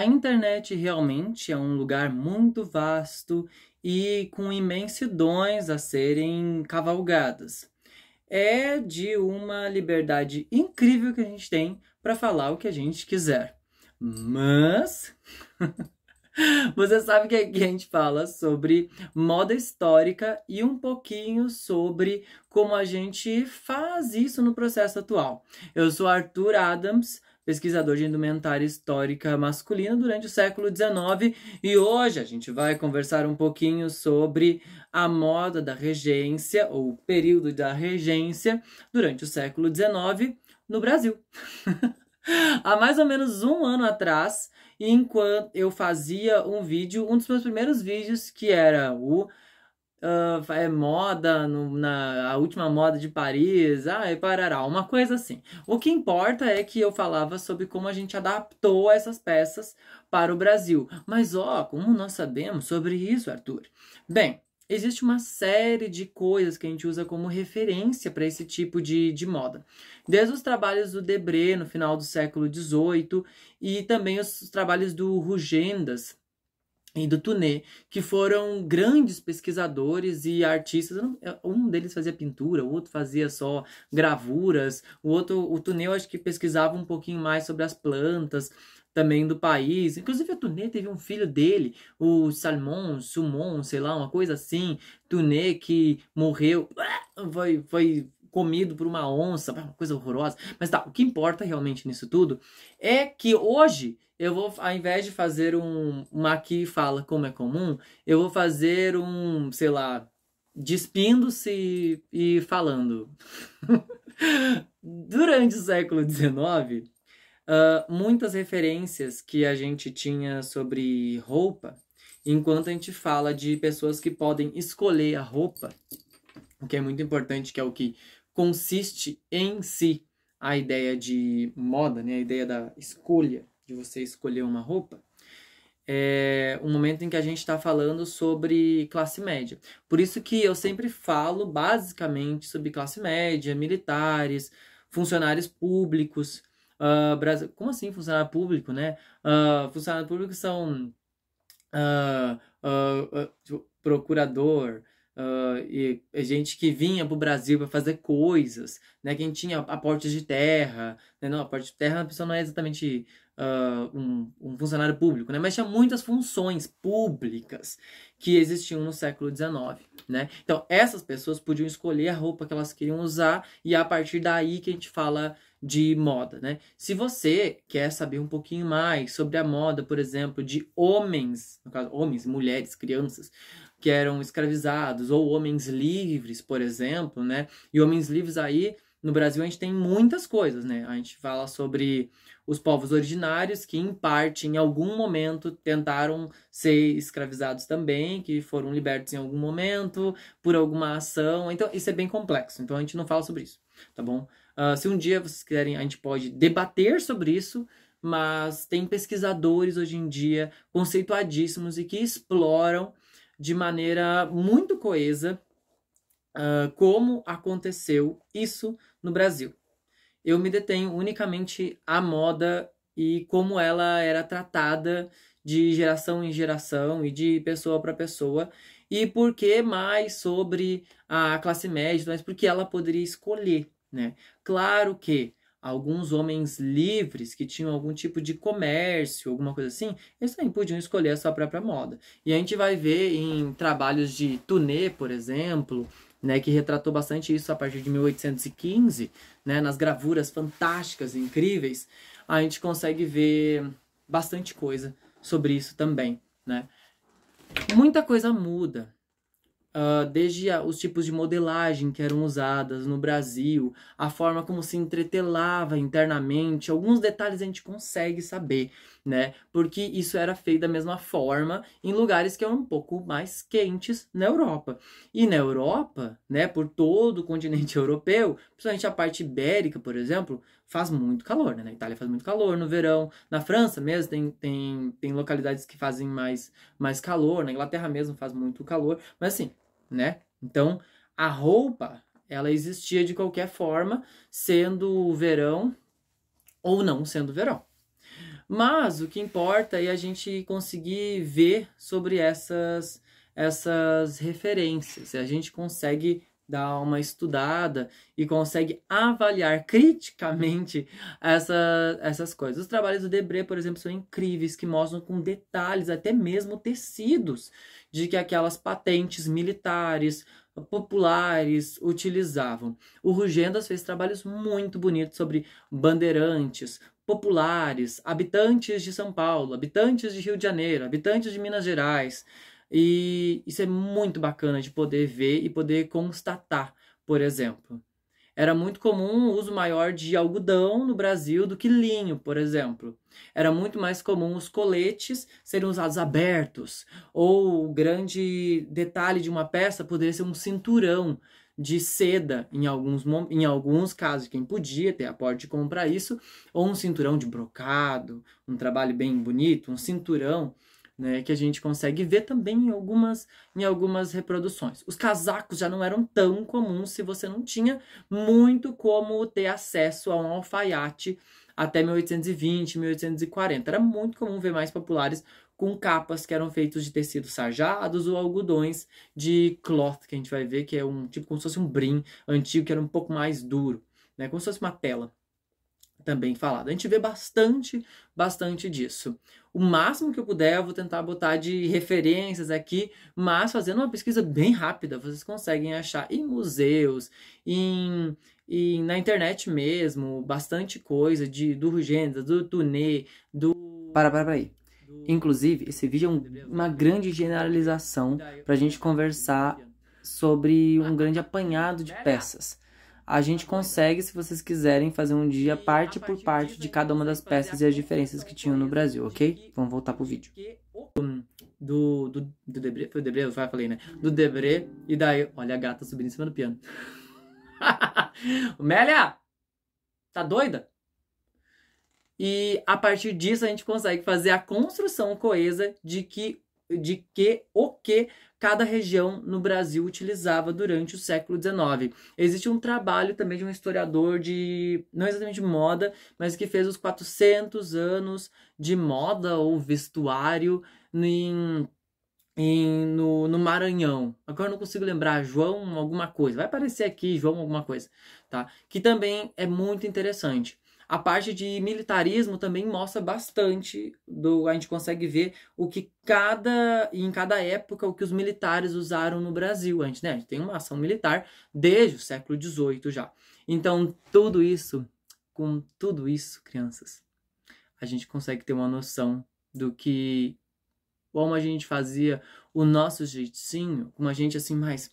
A internet realmente é um lugar muito vasto e com imensidões a serem cavalgadas. É de uma liberdade incrível que a gente tem para falar o que a gente quiser. Mas você sabe que aqui a gente fala sobre moda histórica e um pouquinho sobre como a gente faz isso no processo atual. Eu sou Arthur Adams pesquisador de indumentária histórica masculina durante o século XIX. E hoje a gente vai conversar um pouquinho sobre a moda da regência, ou o período da regência, durante o século XIX no Brasil. Há mais ou menos um ano atrás, enquanto eu fazia um vídeo, um dos meus primeiros vídeos, que era o uh, é moda no, na a última moda de Paris, ah, e parará, uma coisa assim. O que importa é que eu falava sobre como a gente adaptou essas peças para o Brasil. Mas ó, como nós sabemos sobre isso, Arthur? Bem, existe uma série de coisas que a gente usa como referência para esse tipo de, de moda. Desde os trabalhos do Debré no final do século XVIII e também os trabalhos do Rugendas, e do Tuné, que foram grandes pesquisadores e artistas. Um deles fazia pintura, o outro fazia só gravuras, o outro, o Tuné, eu acho que pesquisava um pouquinho mais sobre as plantas também do país. Inclusive, o Tuné teve um filho dele, o Salmon, Sumon, sei lá, uma coisa assim. Tuné que morreu, ah, foi, foi comido por uma onça, uma coisa horrorosa. Mas tá, o que importa realmente nisso tudo é que hoje eu vou, ao invés de fazer um, uma aqui fala como é comum, eu vou fazer um, sei lá, despindo-se e, falando. Durante o século XIX, uh, ah, muitas referências que a gente tinha sobre roupa, enquanto a gente fala de pessoas que podem escolher a roupa, o que é muito importante, que é o que consiste em si a ideia de moda, né? a ideia da escolha de você escolher uma roupa, é um momento em que a gente está falando sobre classe média. Por isso que eu sempre falo basicamente sobre classe média, militares, funcionários públicos. Uh, ah, Brasil... Como assim funcionário público, né? Uh, ah, funcionário público são uh, uh, tipo, procurador, Uh, e gente que vinha para o Brasil para fazer coisas, né? Quem tinha aportes de terra, né? Não, aporte de terra a pessoa não é exatamente uh, um, um, funcionário público, né? Mas tinha muitas funções públicas que existiam no século XIX, né? Então essas pessoas podiam escolher a roupa que elas queriam usar e é a partir daí que a gente fala de moda, né? Se você quer saber um pouquinho mais sobre a moda, por exemplo, de homens, no caso homens, mulheres, crianças, que eram escravizados, ou homens livres, por exemplo, né? E homens livres aí, no Brasil, a gente tem muitas coisas, né? A gente fala sobre os povos originários, que em parte, em algum momento, tentaram ser escravizados também, que foram libertos em algum momento, por alguma ação. Então, isso é bem complexo, então a gente não fala sobre isso, tá bom? Uh, se um dia vocês quiserem, a gente pode debater sobre isso, mas tem pesquisadores hoje em dia conceituadíssimos e que exploram de maneira muito coesa uh, como aconteceu isso no Brasil. Eu me detenho unicamente à moda e como ela era tratada de geração em geração e de pessoa para pessoa. E por que mais sobre a classe média, mas porque ela poderia escolher, né? Claro que alguns homens livres que tinham algum tipo de comércio, alguma coisa assim, eles também podiam escolher a sua própria moda. E a gente vai ver em trabalhos de Tuné, por exemplo, né, que retratou bastante isso a partir de 1815, né, nas gravuras fantásticas, incríveis, a gente consegue ver bastante coisa sobre isso também, né? Muita coisa muda, Uh, desde a, os tipos de modelagem que eram usadas no Brasil, a forma como se entretelava internamente, alguns detalhes a gente consegue saber, né? Porque isso era feito da mesma forma em lugares que eram um pouco mais quentes na Europa. E na Europa, né, por todo o continente europeu, principalmente a parte ibérica, por exemplo, faz muito calor, né? Na Itália faz muito calor no verão, na França mesmo tem, tem, tem localidades que fazem mais, mais calor, na Inglaterra mesmo faz muito calor, mas assim, né? Então, a roupa, ela existia de qualquer forma, sendo verão ou não sendo verão. Mas o que importa é a gente conseguir ver sobre essas essas referências, é a gente consegue dá uma estudada e consegue avaliar criticamente essa, essas coisas. Os trabalhos do Debré, por exemplo, são incríveis, que mostram com detalhes, até mesmo tecidos, de que aquelas patentes militares populares utilizavam. O Rugendas fez trabalhos muito bonitos sobre bandeirantes, populares, habitantes de São Paulo, habitantes de Rio de Janeiro, habitantes de Minas Gerais. E isso é muito bacana de poder ver e poder constatar, por exemplo. Era muito comum o uso maior de algodão no Brasil do que linho, por exemplo. Era muito mais comum os coletes serem usados abertos, ou o grande detalhe de uma peça poderia ser um cinturão de seda, em alguns, em alguns casos, quem podia ter a porte comprar isso, ou um cinturão de brocado, um trabalho bem bonito, um cinturão né, que a gente consegue ver também em algumas, em algumas reproduções. Os casacos já não eram tão comuns se você não tinha muito como ter acesso a um alfaiate até 1820, 1840. Era muito comum ver mais populares com capas que eram feitas de tecidos sarjados ou algodões de cloth, que a gente vai ver que é um tipo como se fosse um brim antigo, que era um pouco mais duro, né, como se fosse uma tela também falado. A gente vê bastante, bastante disso. O máximo que eu puder, eu vou tentar botar de referências aqui, mas fazendo uma pesquisa bem rápida, vocês conseguem achar em museus, em, em na internet mesmo, bastante coisa de do Urgenda, do Tunê, do. Para, para, para aí. Inclusive, esse vídeo é um, uma grande generalização para a gente conversar sobre um grande apanhado de peças. A gente consegue, se vocês quiserem, fazer um dia parte por parte de cada uma das peças e as diferenças que tinham no Brasil, ok? Vamos voltar pro vídeo. Do, do, do Debré, foi o Debré? Eu já falei, né? Do Debré, e daí, olha a gata subindo em cima do piano. Amélia! Tá doida? E a partir disso a gente consegue fazer a construção coesa de que de que o que cada região no Brasil utilizava durante o século XIX. Existe um trabalho também de um historiador de, não exatamente de moda, mas que fez os 400 anos de moda ou vestuário em, em, no, no Maranhão. Agora não consigo lembrar, João alguma coisa. Vai aparecer aqui, João alguma coisa, tá? Que também é muito interessante. A parte de militarismo também mostra bastante, do, a gente consegue ver o que cada em cada época o que os militares usaram no Brasil antes, né? A gente tem uma ação militar desde o século XVIII já. Então tudo isso, com tudo isso, crianças, a gente consegue ter uma noção do que como a gente fazia o nosso jeitinho, como a gente assim mais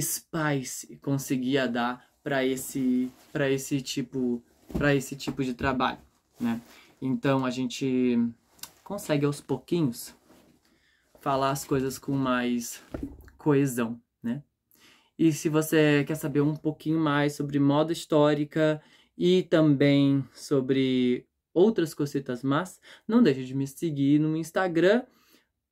spice conseguia dar para esse para esse tipo para esse tipo de trabalho, né? Então a gente consegue aos pouquinhos falar as coisas com mais coesão, né? E se você quer saber um pouquinho mais sobre moda histórica e também sobre outras cositas más, não deixe de me seguir no Instagram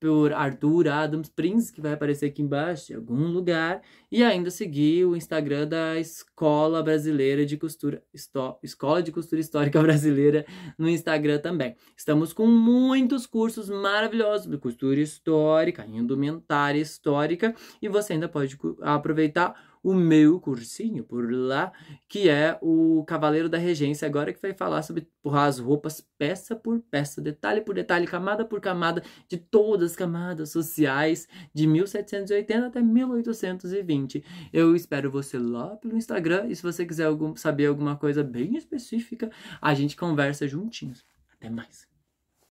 por Arthur Adams Prince, que vai aparecer aqui embaixo, em algum lugar, e ainda seguir o Instagram da Escola Brasileira de Costura, Esto, Escola de Costura Histórica Brasileira no Instagram também. Estamos com muitos cursos maravilhosos de costura histórica, indumentária histórica, e você ainda pode aproveitar o meu cursinho por lá, que é o Cavaleiro da Regência, agora que vai falar sobre as roupas peça por peça, detalhe por detalhe, camada por camada, de todas as camadas sociais, de 1780 até 1820. Eu espero você lá pelo Instagram, e se você quiser algum, saber alguma coisa bem específica, a gente conversa juntinhos. Até mais!